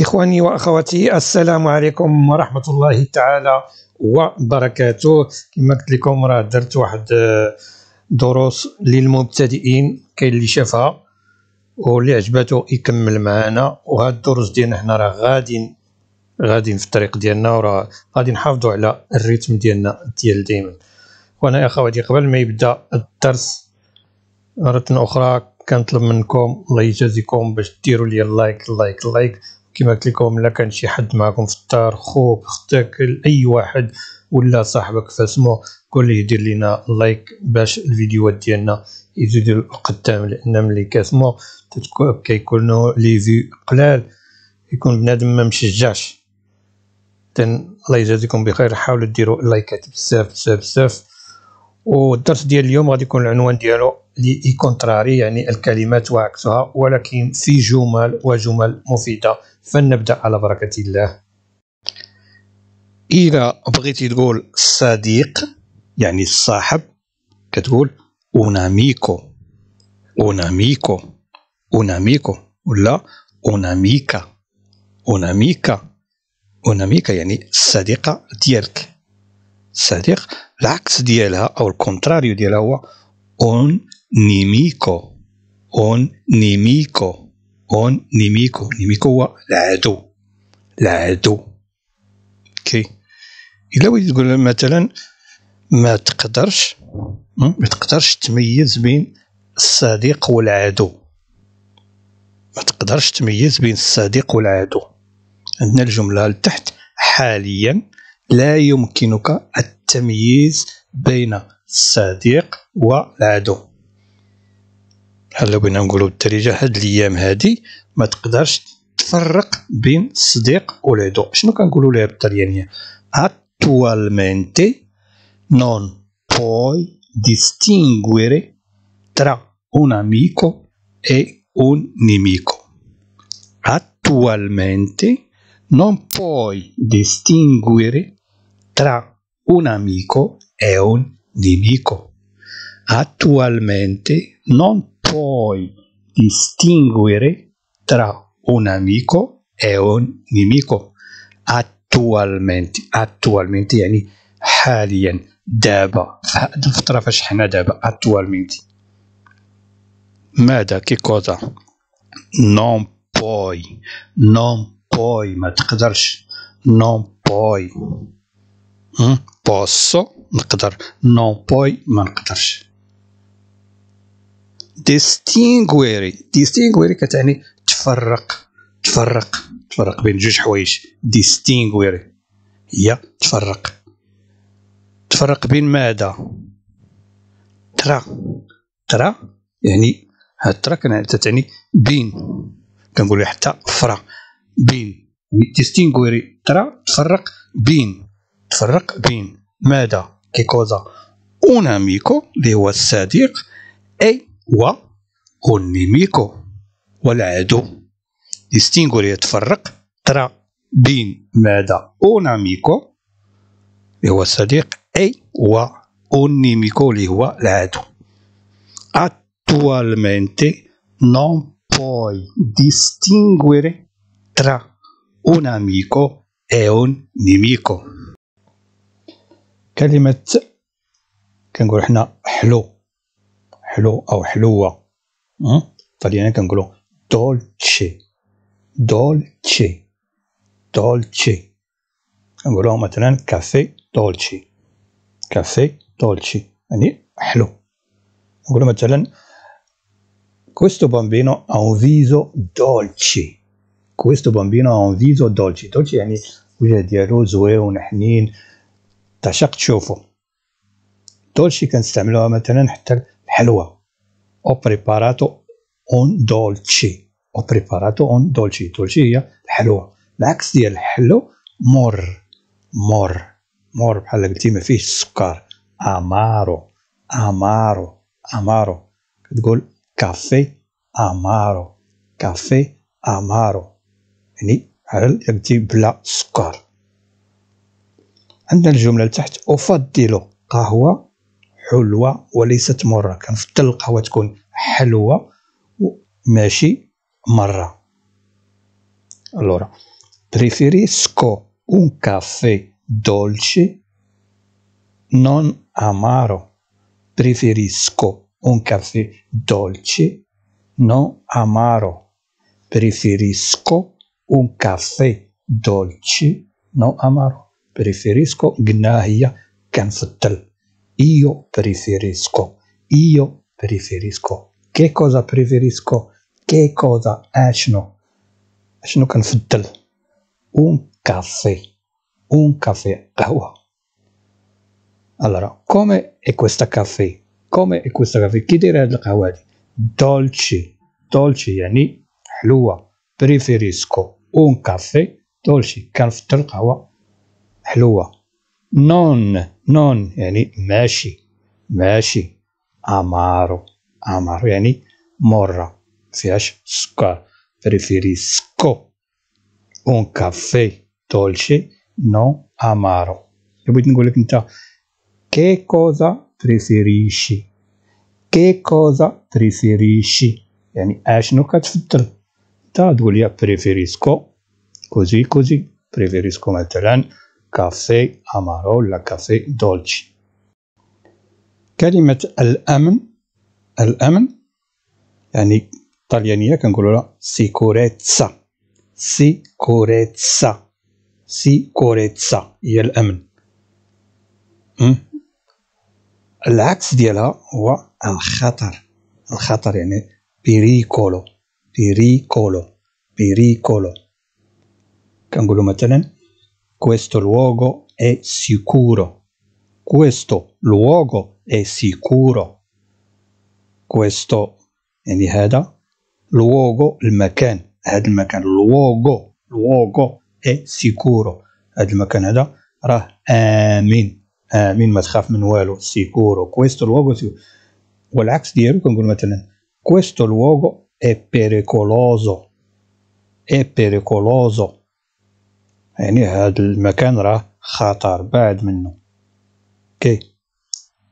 إخواني وأخواتي السلام عليكم ورحمة الله تعالى وبركاته كما قلت لكم راه درت واحد آه، دروس للمبتدئين كاين اللي شافها واللي عجبته يكمل معنا وهاد الدروس ديالنا حنا راه غادي غادي في الطريق ديالنا وراه غادي نحافظوا على الريتم ديالنا ديال ديما وانا يا اخواتي قبل ما يبدا الدرس مرة اخرى كنطلب منكم الله يجازيكم باش ديروا لي اللايك اللايك اللايك كما قلت لكم لا كان شي حد معكم في الدار خوك اختك اي واحد ولا صاحبك فاسمو قول ليه يدير لينا لايك باش الفيديوهات ديالنا يزيدوا القدام لان ملي كاسمو كيكونوا لي فيو قلال يكون بنادم ما مشجعش تن الله يجازيكم بخير حاولوا ديروا لايكات بزاف بزاف بزاف والدرس ديال اليوم غادي يكون العنوان ديالو لإيكونتراري كونتراري يعني الكلمات وعكسها ولكن في جمل وجمل مفيدة فلنبدأ على بركة الله إذا بغيتي تقول صديق يعني الصاحب كتقول اوناميكو اوناميكو اوناميكو ولا اوناميكا اوناميكا اوناميكا يعني الصديقة ديالك الصديق العكس ديالها او الكونتراريو ديالها هو un نيميكو اون نيميكو اون نيميكو نيميكو هو العدو العدو كي الا بغيتي تقول مثلا ما تقدرش ما تقدرش تميز بين الصديق والعدو ما تقدرش تميز بين الصديق والعدو عندنا الجمله لتحت حاليا لا يمكنك التمييز بين الصديق والعدو بحال بغينا نقولوا بالدارجه هاد الايام هادي ما تقدرش تفرق بين الصديق والعدو شنو كنقولوا ليها بالطريانيه attualmente non puoi distinguere tra un amico e un nemico attualmente non puoi distinguere tra un amico e un nemico. Attualmente non puoi distinguere tra un amico e un nemico. Attualmente, attualmente يعني حاليا دابا الفترة فاش حنا دابا attualmente. ماذا che cosa? Non puoi, non puoi, ma تقدرش, non puoi. بوسو نقدر نو بوي ما نقدرش ديستينغويري ديستينغويري كتعني تفرق تفرق تفرق بين جوج حوايج ديستينغويري هي تفرق تفرق بين ماذا ترا ترا يعني هاد ترى تتعني بين كنقولو حتى فرا بين ديستينغويري ترا تفرق بين تفرق بين ماذا che cosa un amico اللي هو الصديق اي و un nemico والعدو distinguere يتفرق ترى بين ماذا un amico اللي هو الصديق اي و un nemico اللي هو العدو attualmente non puoi distinguere tra un amico e un nemico كلمة كنقولو حنا حلو حلو أو حلوة طليانا كنقولو دولتشي دولتشي دولتشي كنقولو مثلا كافي دولتشي كافي دولتشي يعني حلو نقولو مثلا questo بامبينو أون فيزو viso dolce بامبينو أون فيزو un viso يعني وجه ديالو زويون حنين تعشق تشوفو دولشي كنستعملوها مثلا حتى الحلوى او بريباراتو اون دولشي او بريباراتو اون دولشي دولشي هي الحلوى العكس ديال الحلو مر مر مر بحال قلتي ما فيهش السكر امارو امارو امارو كتقول كافي امارو كافي امارو يعني على قلتي بلا سكر عندنا الجملة لتحت أفضل قهوة حلوة وليست مرة كنفضل القهوة تكون حلوة ماشي مرة ألورا بريفيريسكو أون كافي دولشي نون أمارو بريفيريسكو أون كافي دولشي نون أمارو بريفيريسكو أون كافي دولشي نون أمارو preferisco gnahia canfettel. Io preferisco, io preferisco. Che cosa preferisco? Che cosa ashno? Ashno canfettel. Un caffè, un caffè qahwa. Allora, come è questa caffè? Come è questa caffè? Chi dire al qahwa? Dolci, dolci yani Lua. preferisco un caffè dolci كنفطر القهوة حلوة نون نون يعني ماشي ماشي أمارو أمارو يعني مرة فيهاش سكر preferisco un caffè dolce non amaro e poi quello che dice che cosa preferisci che cosa preferisci يعني اش نو كتفضل تقول لي preferisco così così preferisco مثلا كافي أمارو ولا كافي دولتشي كلمة الأمن الأمن يعني طليانية كنقولوا لها سيكوريتسا سيكوريتسا سيكوريتسا هي الأمن م? العكس ديالها هو الخطر الخطر يعني بيريكولو بيريكولو بيريكولو كنقولوا مثلا Questo luogo è sicuro. Questo luogo è sicuro. Questo يعني هذا luogo il المكان هذا المكان luogo luogo è sicuro هذا المكان هذا راه آمن آمن ما تخاف من والو sicuro questo luogo sicuro والعكس ديالو كنقول مثلا questo luogo è pericoloso è pericoloso يعني هذا المكان راه خطر بعد منه كي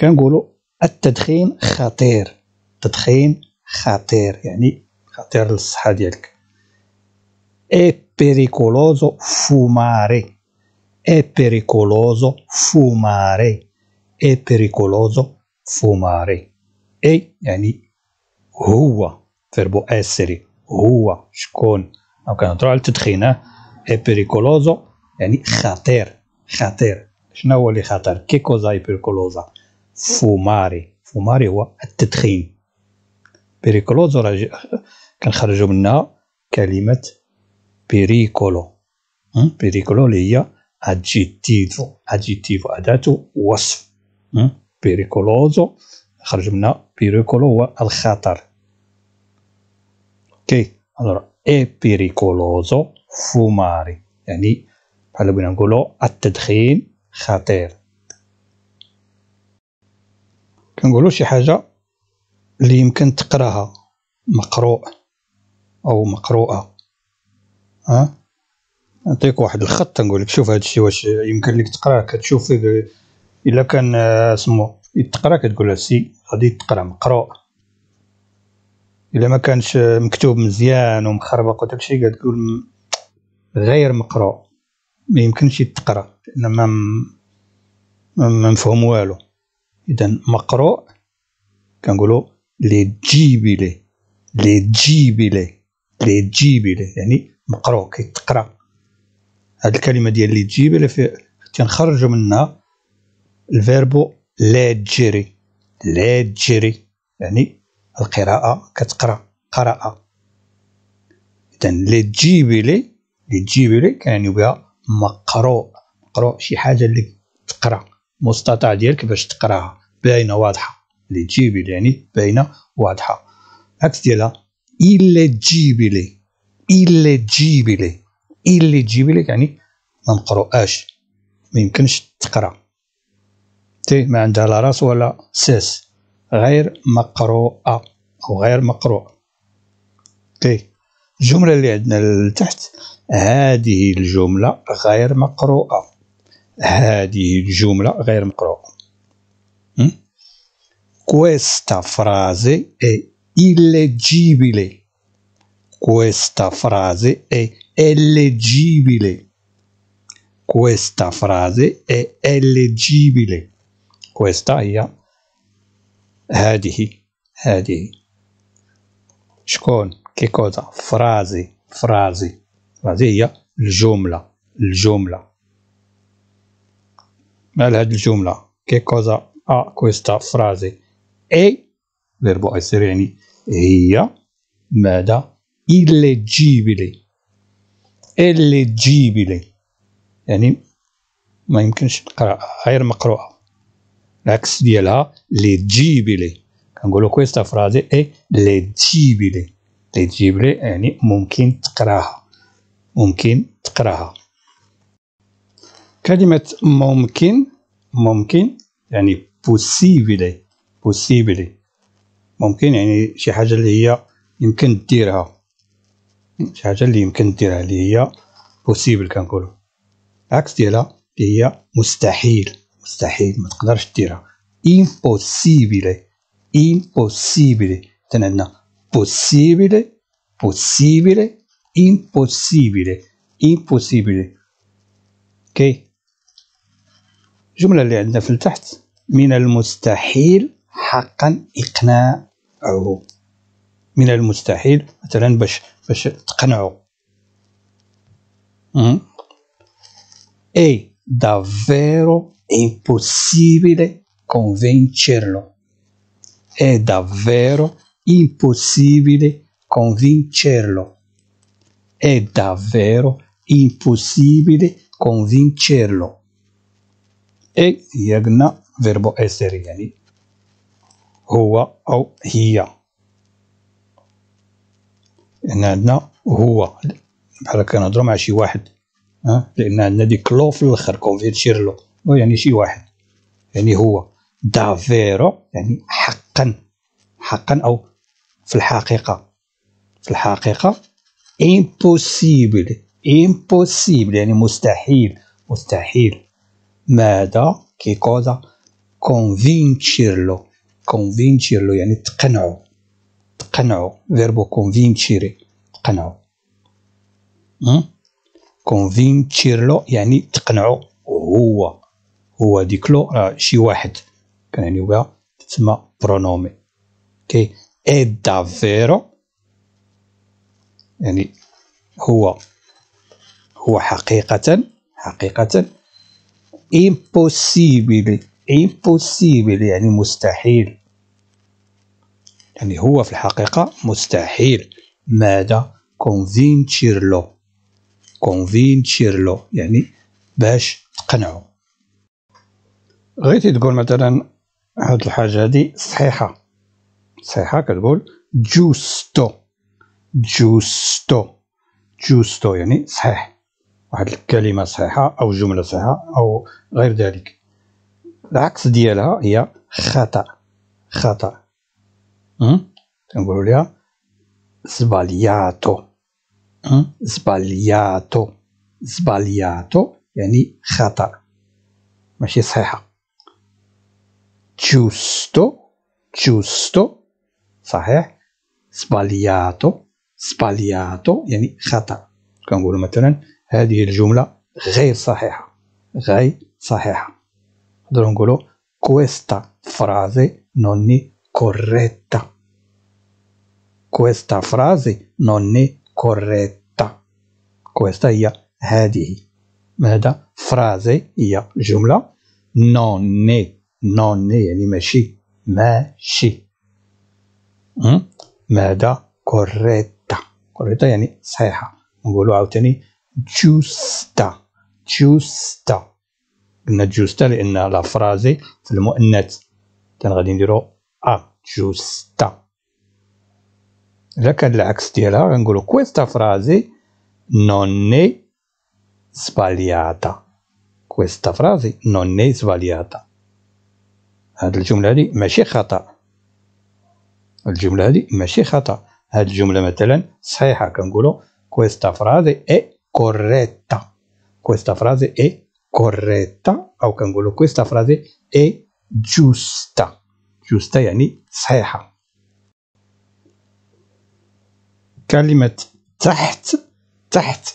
كنقولوا التدخين خطير التدخين خطير يعني خطير للصحه ديالك اي بيريكولوزو فوماري اي بيريكولوزو فوماري اي بيريكولوزو فوماري اي يعني هو فيربو اسري هو شكون او كنهضروا على التدخين اي بيريكولوزو يعني خطير خطير شنو هو اللي خطير كي كوزا اي بيريكولوزا فوماري فوماري هو التدخين بيريكولوزو راه كنخرجو منها كلمة بيريكولو بيريكولو اللي هي ادجيتيفو ادجيتيفو أداة وصف بيريكولوزو خرج منها بيريكولو هو الخطر اوكي okay. اي بيريكولوزو فوماري يعني بحال بغينا نقولو التدخين خطير كنقولو شي حاجه اللي يمكن تقراها مقروء او مقروءه ها نعطيك واحد الخط نقول لك شوف هذا الشيء واش يمكن لك تقراه كتشوف الا كان سمو يتقرا كتقول سي غادي تقرا مقروء الا ما كانش مكتوب مزيان ومخربق وداكشي كتقول غير مقروء ما يمكنش يتقرا لان ما ما مفهوم والو اذا مقروء كنقولوا لي جيبيلي لي جيبيلي لي جيبيلي يعني مقروء كيتقرا هاد الكلمه ديال لي جيبيلي في تنخرجوا منها الفيربو لا تجري لا تجري يعني القراءه كتقرا قرأ اذا لي جيبيلي اللي تجيب لك كنعنيو بها مقروء مقروء شي حاجه اللي تقرا مستطاع ديالك باش تقراها باينه واضحه اللي تجيبي يعني باينه واضحه العكس ديالها الا تجيبي لي الا تجيبي لي الا تجيبي لك يعني ما مقروءاش ما يمكنش تقرا تي ما عندها لا راس ولا ساس غير مقروءه او غير مقروء تي الجمله اللي عندنا لتحت هذه الجمله غير مقروءه هذه الجمله غير مقروءه كويستا فرازي اي illegibile questa frase è illegibile questa frase è illegibile questa هي هذه هذه شكون che cosa? Frasi, frasi. Frasi هي الجملة, الجملة. مال هاد الجملة che cosa ha questa frase? E, verbo essere يعني هي ماذا؟ illeggibile. illeggibile. يعني ما يمكنش تقرا غير مقروءه العكس ديالها leggibile كنقولوا questa frase è leggibile اللي يعني ممكن تقراها ممكن تقراها كلمة ممكن ممكن يعني possible possible ممكن يعني شي حاجة اللي هي يمكن ديرها شي حاجة اللي يمكن ديرها اللي هي بوسيبل كنقولو العكس ديالها اللي هي مستحيل مستحيل ما تقدرش ديرها impossible impossible تنعدنا possibile, possibile, impossibile, impossibile. Ok? الجملة اللي عندنا في التحت من المستحيل حقا إقناعه من المستحيل مثلا باش باش تقنعه اي دافيرو امبوسيبل كونفينشيرلو اي دافيرو impossibile convincerlo. È davvero impossibile convincerlo. E يجنى verbo essere يعني هو أو هي هنا عندنا هو بحال هكا نهضرو مع شي واحد ها لأن عندنا ديك لو في الآخر لو يعني شي واحد يعني هو دافيرو يعني حقا حقا أو في الحقيقه في الحقيقه امبوسيبل امبوسيبل يعني مستحيل مستحيل ماذا كي كوزا كونفينتشيرلو كونفينتشيرلو يعني تقنعو تقنعو فيربو كونفينتشيري تقنعو كونفينتشيرلو يعني تقنعو هو هو ديكلو راه شي واحد كنعنيو بها تسمى برونومي كي è davvero يعني هو هو حقيقة حقيقة impossible impossible يعني مستحيل يعني هو في الحقيقة مستحيل ماذا convincerlo convincerlo يعني باش تقنعه بغيتي تقول مثلا هاد الحاجة هادي صحيحة صحيحة كتقول جوستو جوستو جوستو يعني صحيح واحد الكلمة صحيحة أو جملة صحيحة أو غير ذلك العكس ديالها هي خطأ خطأ تنقولوا لها زبالياتو زبالياتو زبالياتو يعني خطأ ماشي صحيحة جوستو جوستو صحيح سبالياتو سبالياتو يعني خطا كنقول مثلا هذه الجمله غير صحيحه غير صحيحه نقدروا نقولوا كويستا فرازي نوني كوريتا كويستا فرازي نوني كوريتا كويستا هي هذه ماذا فرازي هي جمله نوني نوني يعني ماشي ماشي مادة كوريتا كوريتا يعني صحيحة نقولوا عاوتاني جوستا جوستا قلنا جوستا لأن لا فرازي في المؤنث كان غادي نديرو أ جوستا إذا كان العكس ديالها غنقولو كويستا فرازي non è sbagliata questa frase non è sbagliata هاد الجملة هادي ماشي خطأ الجمله هذه ماشي خطا هذه الجمله مثلا صحيحه كنقولوا كويستا فرازي اي كوريتا كويستا فرازي اي كوريتا او كنقولوا كويستا فرازي اي جوستا جوستا يعني صحيحه كلمه تحت تحت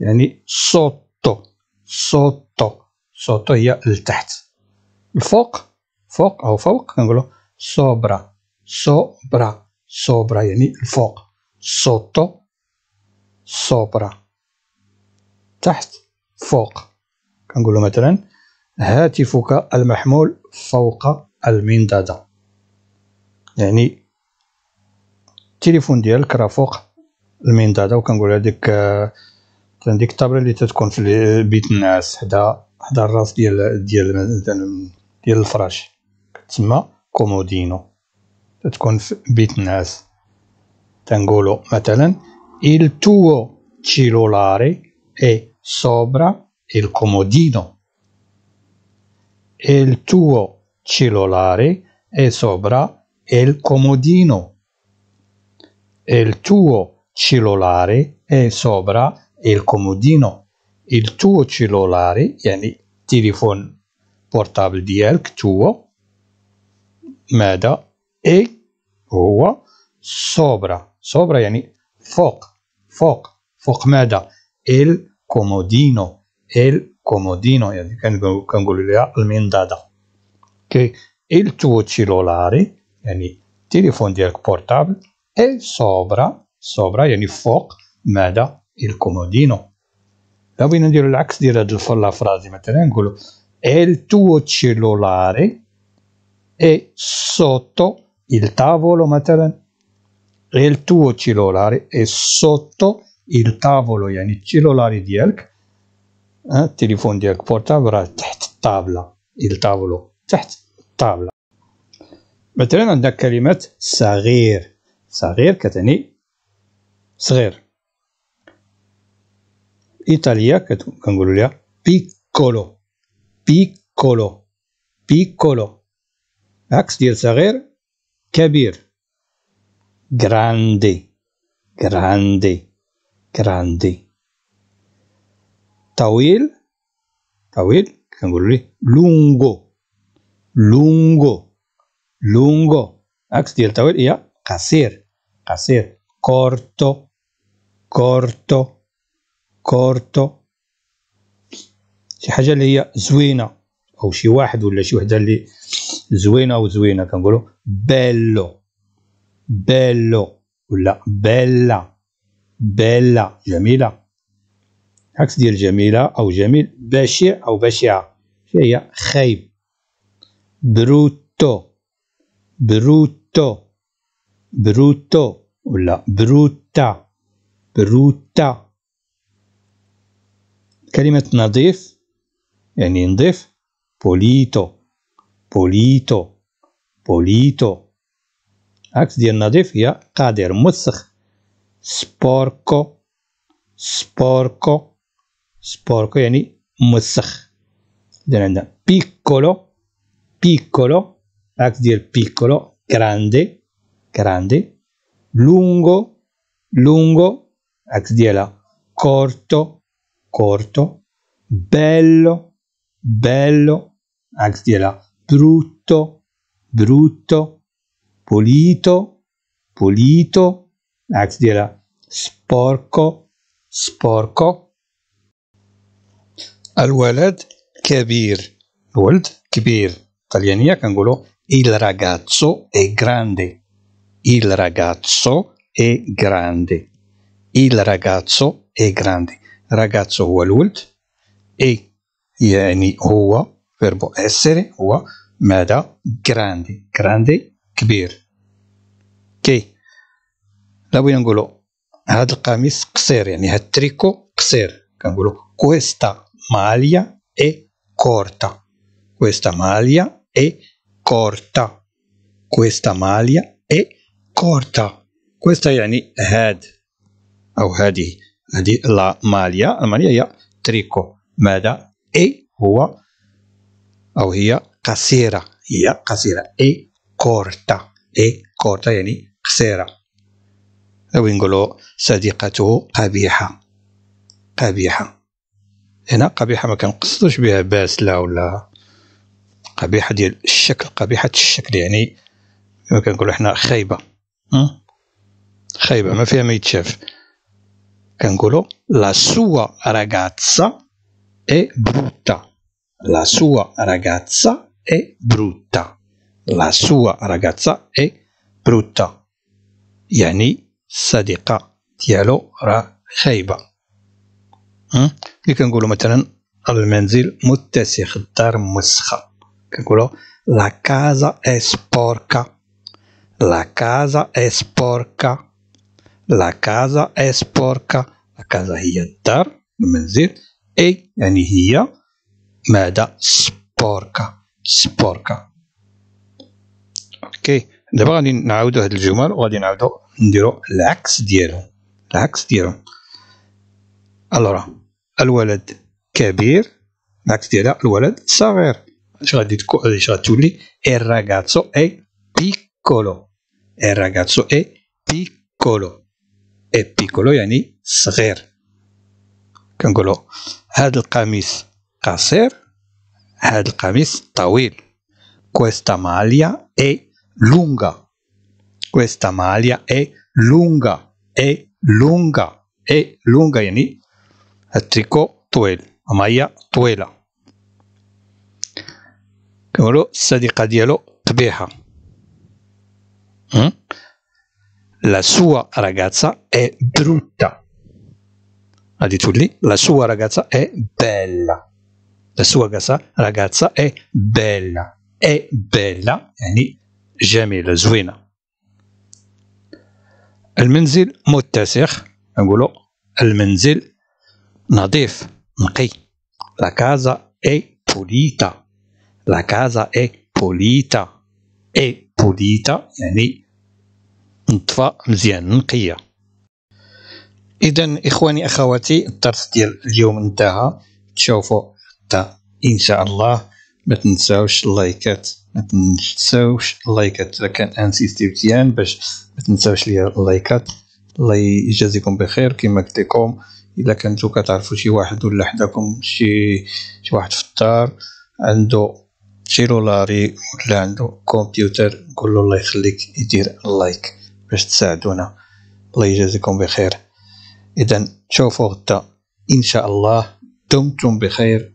يعني سوتو سوتو سوتو هي التحت الفوق فوق او فوق كنقولوا صبره sopra sopra يعني الفوق sotto sopra تحت فوق كنقولو مثلا هاتفك المحمول فوق المنضدة يعني التليفون ديالك راه فوق المنضدة وكنقول هذيك ديك الطابله اللي تتكون في بيت الناس حدا حدا الراس ديال ديال ديال الفراش تسمى كومودينو تكون بيت الناس تنقولوا مثلا il tuo cellulare è sopra il comodino il tuo cellulare è sopra il comodino il tuo cellulare è sopra il comodino il tuo cellulare telefono تليفون di elk tuo ماذا e هو sopra sopra يعني فوق فوق فوق ماذا il comodino il comodino يعني كنقول لها المنضدة اوكي il tuo cellulare يعني التليفون ديالك بورتابل e sopra sopra يعني فوق ماذا الكومودينو لو بغينا نديرو العكس ديال هاد لا فرازي مثلا نقولو il tuo cellulare è sotto il tavolo materen e il tuo cellulare è sotto il tavolo, il cellulare di elk, eh, telefono di elk porta portabile, cioè, tavla, il tavolo, cioè, tavla. مثلا عندك كلمة sarir صغير كتعني صغير إيطاليا كنقولوا لها piccolo, piccolo, piccolo. Axe ديال sarir. كبير grande grande grande طويل طويل كنقول ليه لونغو لونغو لونغو عكس ديال طويل هي إيه؟ قصير قصير كورتو كورتو كورتو شي حاجه اللي هي زوينه او شي واحد ولا شي وحده اللي زوينه او زوينه كنقولوا bello bello ولا bella bella جميلة عكس ديال جميلة أو جميل بشع أو بشعة فهي خيب بروتو بروتو بروتو ولا بروتا بروتا كلمة نظيف يعني نظيف بوليتو بوليتو pulito عكس ديال نظيف هي قادر موسخ سبوركو سبوركو سبوركو يعني موسخ إذن عندنا بيكولو piccolo عكس ديال piccolo grande grande lungo lungo عكس ديالها corto corto bello bello عكس ديالها brutto brutto, pulito, pulito, anzi dirà sporco, sporco. Al-walad kabir, al-walad kabir, italiania cangolo, il ragazzo è grande, il ragazzo è grande, il ragazzo è grande. Ragazzo هو الولد e يعني هو verbo essere هو ماذا grandi grandi كبير كي لابغينا نقولوا هذا القميص قصير يعني هذا التريكو قصير كنقولوا questa maglia è corta questa maglia è corta questa maglia è corta questa يعني هاد او هذه هذه لا ماليا الماليا هي تريكو ماذا اي هو او هي قصيرة هي قصيرة اي كورتا اي كورتا يعني قصيرة أو نقولو صديقته قبيحة قبيحة هنا قبيحة ما كنقصدوش بها باسلة ولا قبيحة ديال الشكل قبيحة الشكل يعني كما كنقولوا حنا خايبة خايبة ما فيها ما يتشاف كنقولو لا سوا راغاتسا اي بروتا لا سوا راغاتسا è brutta la sua ragazza è brutta يعني الصديقة ديالو راه خايبة اللي كنقولوا مثلا المنزل متسخ الدار موسخة كنقولوا لا كازا اي سبوركا لا كازا اي سبوركا لا كازا اي سبوركا لا كازا هي الدار المنزل اي يعني هي ماذا سبوركا سبوركا اوكي دابا غادي نعاودو هاد الجمل وغادي نعاودو نديرو العكس ديالو العكس ديالو الورا الولد كبير العكس ديالها الولد صغير اش غادي تكون اش غتولي الراغاتسو اي بيكولو راغاتسو اي بيكولو اي بيكولو يعني صغير كنقولو هاد القميص قصير هذا القميص طويل questa maglia è lunga questa maglia è lunga è lunga è lunga يعني التريكو طويل مية طويلة كنقولو الصديقة ديالو قبيحة لا سوا راغازا اي بروتا غادي تولي لا سوا راغازا اي بيلا la sua ragazza è bella è bella يعني جميلة زوينة المنزل متسخ نقولو المنزل نظيف نقي لا كازا اي بوليتا لا كازا اي بوليتا اي بوليتا يعني نطفى مزيان نقية إذا إخواني أخواتي الدرس ديال اليوم انتهى تشوفوا حتى ان شاء الله ما تنساوش اللايكات ما تنساوش اللايكات كان انسيستي مزيان باش ما تنساوش ليا اللايكات الله يجازيكم بخير كما قلت لكم الا كنتو كتعرفوا شي واحد ولا حداكم شي شي واحد في الدار عنده سيلولاري ولا عنده كمبيوتر قول له الله يخليك يدير اللايك باش تساعدونا الله يجازيكم بخير اذا تشوفوا غدا ان شاء الله دمتم بخير